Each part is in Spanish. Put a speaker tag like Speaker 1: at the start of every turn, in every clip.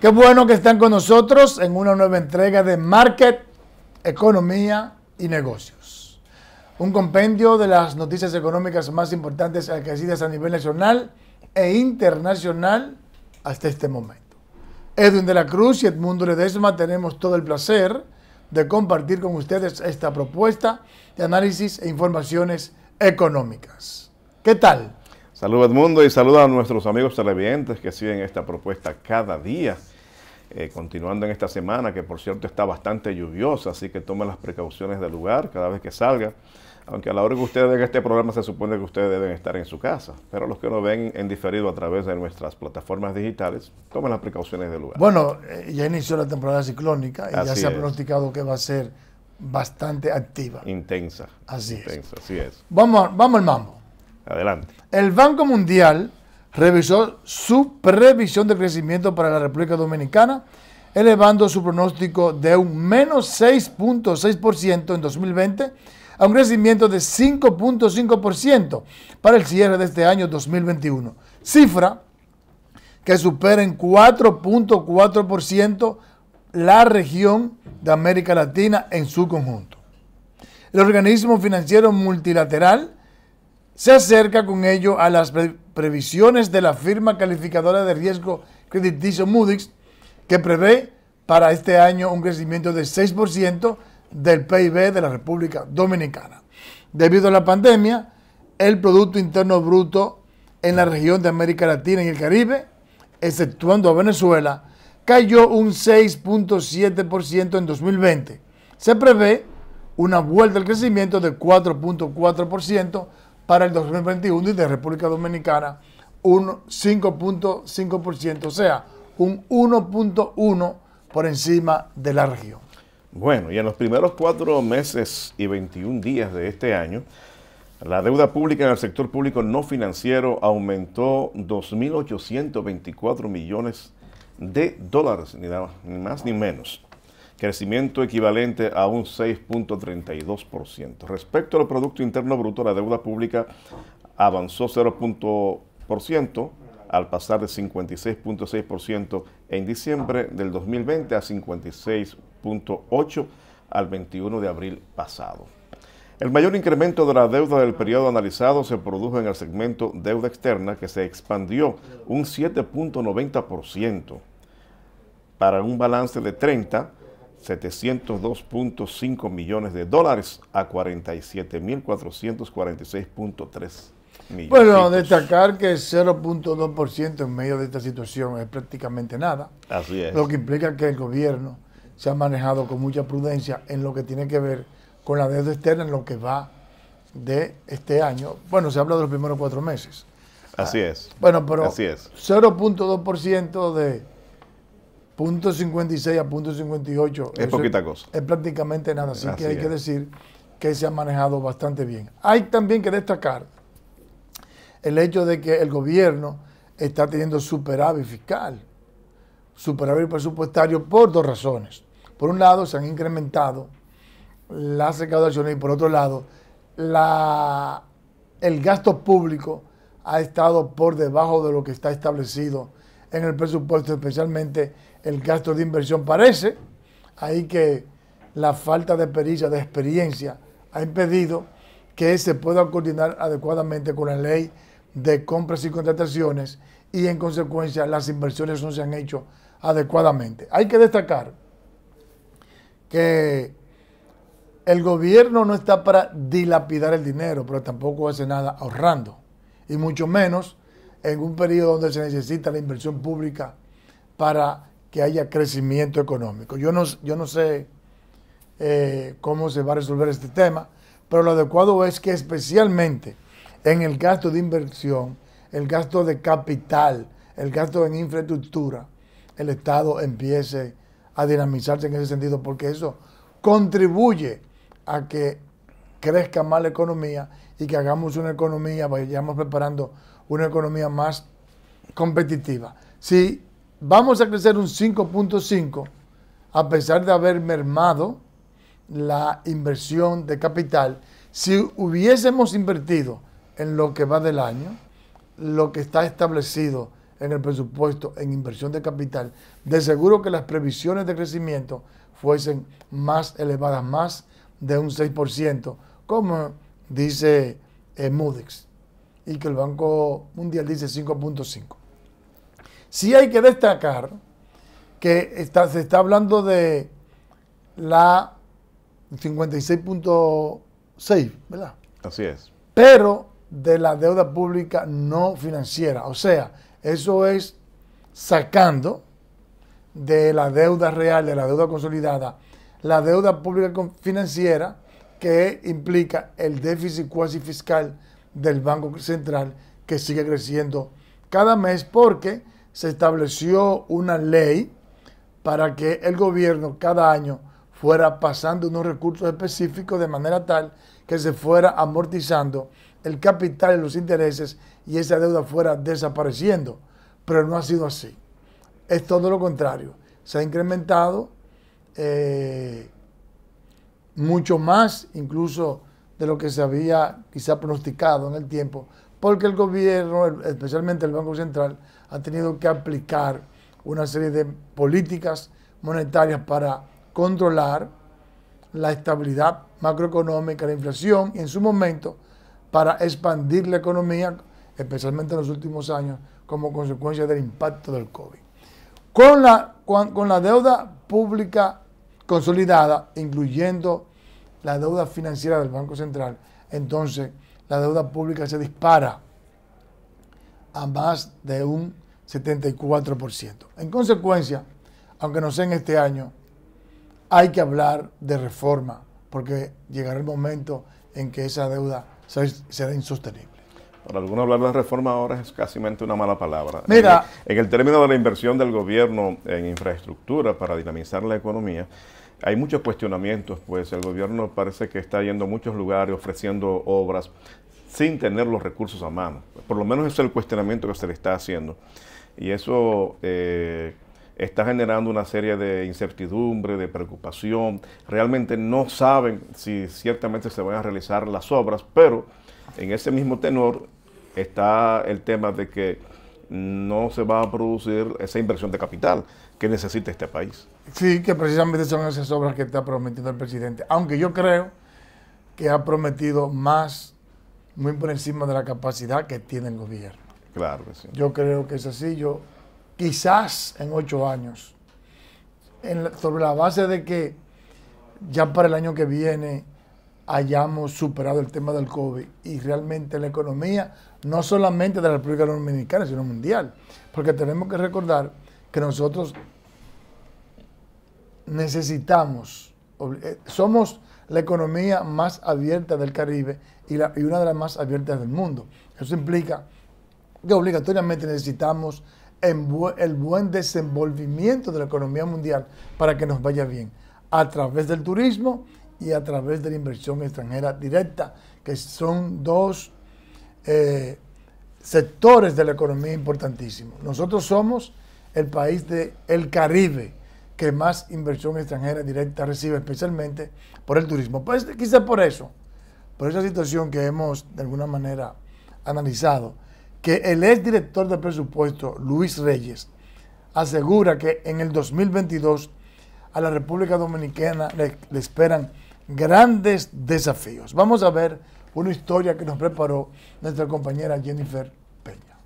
Speaker 1: Qué bueno que están con nosotros en una nueva entrega de Market, Economía y Negocios. Un compendio de las noticias económicas más importantes alcanzadas a nivel nacional e internacional hasta este momento. Edwin de la Cruz y Edmundo Ledesma tenemos todo el placer de compartir con ustedes esta propuesta de análisis e informaciones económicas. ¿Qué tal?
Speaker 2: Saludos Edmundo y saludos a nuestros amigos televidentes que siguen esta propuesta cada día. Eh, continuando en esta semana, que por cierto está bastante lluviosa, así que tomen las precauciones del lugar cada vez que salga. Aunque a la hora que ustedes ven este programa se supone que ustedes deben estar en su casa, pero los que nos ven en diferido a través de nuestras plataformas digitales, tomen las precauciones del lugar. Bueno, eh,
Speaker 1: ya inició la temporada ciclónica y ya se ha pronosticado que va a ser bastante activa.
Speaker 2: Intensa.
Speaker 1: Así es. Así es. Vamos, vamos al mambo. Adelante. El Banco Mundial revisó su previsión de crecimiento para la República Dominicana, elevando su pronóstico de un menos 6.6% en 2020 a un crecimiento de 5.5% para el cierre de este año 2021, cifra que supera en 4.4% la región de América Latina en su conjunto. El organismo financiero multilateral se acerca con ello a las previsiones de la firma calificadora de riesgo crediticio Moody's, que prevé para este año un crecimiento del 6% del PIB de la República Dominicana. Debido a la pandemia, el Producto Interno Bruto en la región de América Latina y el Caribe, exceptuando a Venezuela, cayó un 6.7% en 2020. Se prevé una vuelta al crecimiento de 4.4% para el 2021 y de República Dominicana un 5.5%, o sea, un 1.1 por encima de la región.
Speaker 2: Bueno, y en los primeros cuatro meses y 21 días de este año, la deuda pública en el sector público no financiero aumentó 2.824 millones de dólares, ni más ni menos crecimiento equivalente a un 6.32%. Respecto al Producto Interno Bruto, la deuda pública avanzó 0.0% al pasar de 56.6% en diciembre del 2020 a 56.8% al 21 de abril pasado. El mayor incremento de la deuda del periodo analizado se produjo en el segmento deuda externa, que se expandió un 7.90% para un balance de 30 702.5 millones de dólares a 47.446.3 millones.
Speaker 1: Bueno, destacar que 0.2% en medio de esta situación es prácticamente nada. Así es. Lo que implica que el gobierno se ha manejado con mucha prudencia en lo que tiene que ver con la deuda externa en lo que va de este año. Bueno, se habla de los primeros cuatro meses.
Speaker 2: Así es. Bueno, pero
Speaker 1: 0.2% de punto 56 a punto 58 es poquita cosa. Es prácticamente nada, así, que hay que decir que se ha manejado bastante bien. Hay también que destacar el hecho de que el gobierno está teniendo superávit fiscal, superávit presupuestario por dos razones. Por un lado, se han incrementado las recaudaciones y por otro lado, la, el gasto público ha estado por debajo de lo que está establecido en el presupuesto, especialmente el gasto de inversión parece, ahí que la falta de pericia, de experiencia, ha impedido que se pueda coordinar adecuadamente con la ley de compras y contrataciones y en consecuencia las inversiones no se han hecho adecuadamente. Hay que destacar que el gobierno no está para dilapidar el dinero, pero tampoco hace nada ahorrando, y mucho menos en un periodo donde se necesita la inversión pública para que haya crecimiento económico. Yo no, yo no sé eh, cómo se va a resolver este tema, pero lo adecuado es que especialmente en el gasto de inversión, el gasto de capital, el gasto en infraestructura, el Estado empiece a dinamizarse en ese sentido, porque eso contribuye a que crezca más la economía y que hagamos una economía, vayamos preparando una economía más competitiva. Si vamos a crecer un 5.5 a pesar de haber mermado la inversión de capital. Si hubiésemos invertido en lo que va del año, lo que está establecido en el presupuesto en inversión de capital, de seguro que las previsiones de crecimiento fuesen más elevadas, más de un 6%, como dice eh, Mudex y que el Banco Mundial dice 5.5. Sí hay que destacar que se está hablando de la 56.6, ¿verdad? Así es. Pero de la deuda pública no financiera. O sea, eso es sacando de la deuda real, de la deuda consolidada, la deuda pública financiera que implica el déficit cuasi fiscal del Banco Central que sigue creciendo cada mes porque se estableció una ley para que el gobierno cada año fuera pasando unos recursos específicos de manera tal que se fuera amortizando el capital y los intereses y esa deuda fuera desapareciendo. Pero no ha sido así. Es todo lo contrario. Se ha incrementado eh, mucho más incluso de lo que se había quizá pronosticado en el tiempo, porque el gobierno, especialmente el Banco Central, ha tenido que aplicar una serie de políticas monetarias para controlar la estabilidad macroeconómica, la inflación y en su momento para expandir la economía, especialmente en los últimos años, como consecuencia del impacto del COVID. Con la, la deuda pública consolidada, incluyendo la deuda financiera del Banco Central, entonces la deuda pública se dispara a más de un 74%. En consecuencia, aunque no sea en este año, hay que hablar de reforma, porque llegará el momento en que esa deuda será insostenible.
Speaker 2: Para algunos hablar de reforma ahora es casi una mala palabra. Mira, en, el término de la inversión del gobierno en infraestructura para dinamizar la economía, hay muchos cuestionamientos, pues el gobierno parece que está yendo a muchos lugares ofreciendo obras sin tener los recursos a mano. Por lo menos ese es el cuestionamiento que se le está haciendo. Y eso eh, está generando una serie de incertidumbre, de preocupación. Realmente no saben si ciertamente se van a realizar las obras, pero en ese mismo tenor está el tema de que no se va a producir esa inversión de capital que necesita este país.
Speaker 1: Sí, que precisamente son esas obras que está prometiendo el presidente, aunque yo creo que ha prometido más, muy por encima de la capacidad que tiene el gobierno. Claro Yo creo que es así. Yo, quizás en ocho años, sobre la base de que ya para el año que viene hayamos superado el tema del COVID y realmente la economía, no solamente de la República Dominicana, sino mundial. Porque tenemos que recordar que nosotros necesitamos, eh, somos la economía más abierta del Caribe y una de las más abiertas del mundo. Eso implica que obligatoriamente necesitamos el buen desenvolvimiento de la economía mundial para que nos vaya bien, a través del turismo y a través de la inversión extranjera directa, que son dos eh, sectores de la economía importantísimos. Nosotros somos el país del Caribe que más inversión extranjera directa recibe, especialmente por el turismo. Pues quizá por eso, por esa situación que hemos de alguna manera analizado que el ex director de presupuesto, Luis Reyes, asegura que en el 2022 a la República Dominicana le, esperan grandes desafíos. Vamos a ver una historia que nos preparó nuestra compañera Jennifer Peña.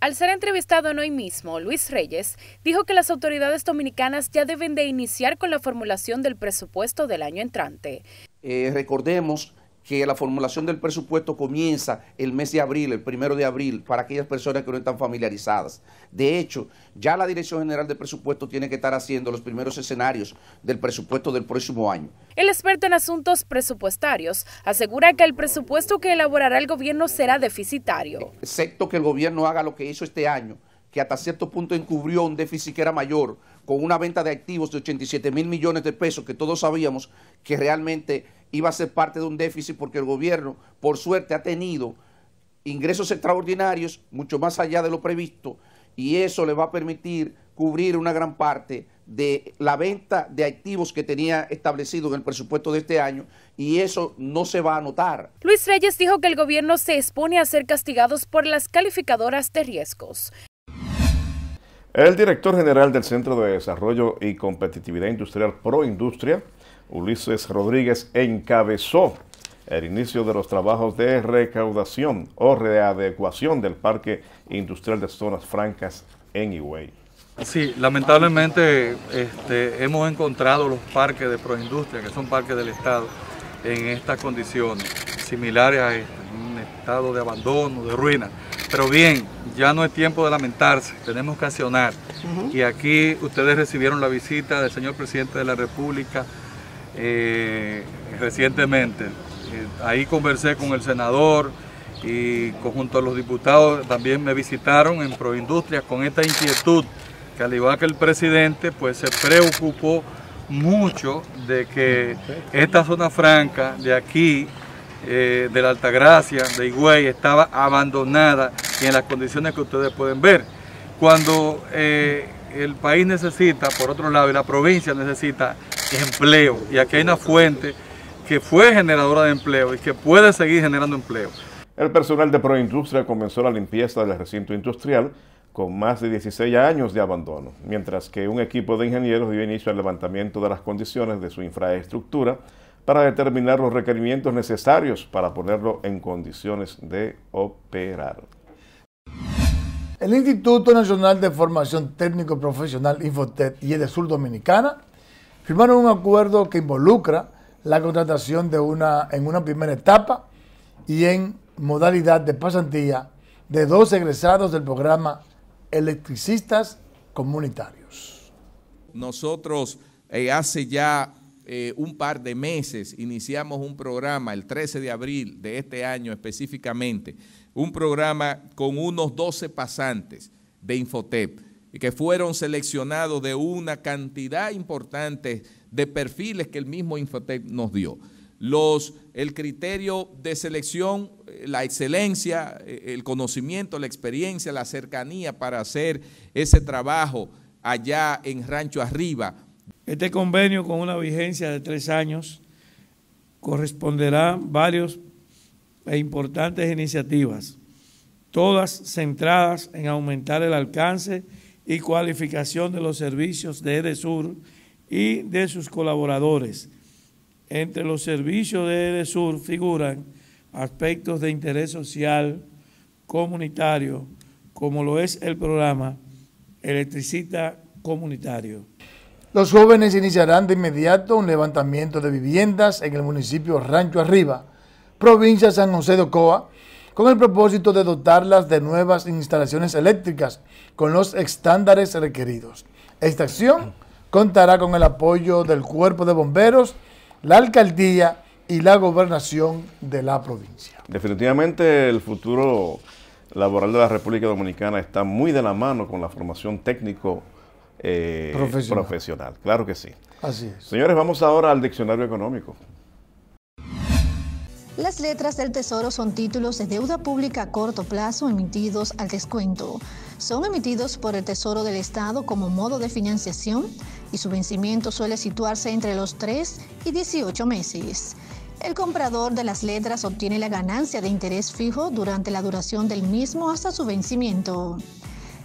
Speaker 2: Al ser entrevistado hoy mismo, Luis Reyes dijo que las autoridades dominicanas ya deben de iniciar con la formulación del presupuesto del año entrante. Eh, recordemos que la formulación del presupuesto comienza el mes de abril, el primero de abril, para aquellas personas que no están familiarizadas. De hecho, ya la Dirección General de Presupuesto tiene que estar haciendo los primeros escenarios del presupuesto del próximo año. El experto en asuntos presupuestarios asegura que el presupuesto que elaborará el gobierno será deficitario. Excepto que el gobierno haga lo que hizo este año, que hasta cierto punto encubrió un déficit que era mayor, con una venta de activos de 87 mil millones de pesos, que todos sabíamos que realmente iba a ser parte de un déficit porque el gobierno, por suerte, ha tenido ingresos extraordinarios mucho más allá de lo previsto y eso le va a permitir cubrir una gran parte de la venta de activos que tenía establecido en el presupuesto de este año y eso no se va a notar. Luis Reyes dijo que el gobierno se expone a ser castigados por las calificadoras de riesgos. El director general del Centro de Desarrollo y Competitividad Industrial Pro Industria Ulises Rodríguez encabezó el inicio de los trabajos de recaudación o readecuación del Parque Industrial de Zonas Francas en Higüey.
Speaker 1: Sí, lamentablemente este, hemos encontrado los parques de proindustria, que son parques del Estado, en estas condiciones, similares a este, un estado de abandono, de ruina. Pero bien, ya no es tiempo de lamentarse, tenemos que accionar. Y aquí ustedes recibieron la visita del señor presidente de la República, eh, recientemente. Eh, ahí conversé con el senador y conjunto a los diputados también me visitaron en Proindustria con esta inquietud que al igual que el presidente pues se preocupó mucho de que esta zona franca de aquí, eh, de la Altagracia, de Higüey, estaba abandonada y en las condiciones que ustedes pueden ver. Cuando el país necesita, por otro lado, y la provincia necesita empleo. Y aquí hay una fuente que fue generadora de empleo y que puede seguir generando empleo. El
Speaker 2: personal de Proindustria comenzó la limpieza del recinto industrial con más de 16 años de abandono, mientras que un equipo de ingenieros dio inicio al levantamiento de las condiciones de su infraestructura para determinar los requerimientos necesarios para ponerlo en condiciones de operar.
Speaker 1: El Instituto Nacional de Formación Técnico Profesional, IFOTET, y de Sur Dominicana firmaron un acuerdo que involucra la contratación de una, en una primera etapa y en modalidad de pasantía de dos egresados del programa Electricistas Comunitarios.
Speaker 2: Nosotros eh, hace ya eh, un par de meses iniciamos un programa, el 13 de abril de este año específicamente, un programa con unos 12 pasantes de Infotep y que fueron seleccionados de una cantidad importante de perfiles que el mismo Infotec nos dio. Los, el criterio de selección, eh, la excelencia, eh, el conocimiento, la experiencia, la cercanía para hacer ese trabajo allá en Rancho Arriba. Este convenio con una vigencia de tres años corresponderá varios e importantes iniciativas, todas centradas en aumentar el alcance y cualificación de los servicios de EDESUR y de sus colaboradores. Entre los servicios de EDESUR figuran aspectos de interés
Speaker 1: social, comunitario, como lo es el programa Electricita Comunitario. Los jóvenes iniciarán de inmediato un levantamiento de viviendas en el municipio Rancho Arriba, provincia San José de Ocoa, con el propósito de dotarlas de nuevas instalaciones eléctricas con los estándares requeridos. Esta acción contará con el apoyo del Cuerpo de Bomberos, la Alcaldía y la Gobernación de la provincia.
Speaker 2: Definitivamente el futuro laboral de la República Dominicana está muy de la mano con la formación técnico eh, profesional. profesional. Claro que sí. Así es. Señores, vamos ahora al diccionario económico. Las letras del Tesoro son títulos de deuda pública a corto plazo emitidos al descuento. Son emitidos por el Tesoro del Estado como modo de financiación y su vencimiento suele situarse entre los 3 y 18 meses. El comprador de las letras obtiene la ganancia de interés fijo durante la duración del mismo hasta su vencimiento.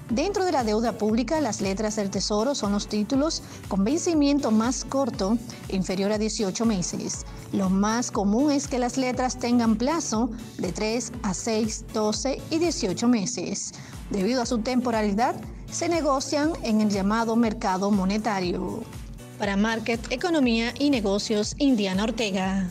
Speaker 2: Dentro de la deuda pública, las letras del Tesoro son los títulos con vencimiento más corto, inferior a 18 meses lo más común es que las letras tengan plazo de 3 a 6, 12 y 18 meses. Debido a su temporalidad, se negocian en el llamado mercado monetario. Para Market, Economía y Negocios, Indiana Ortega.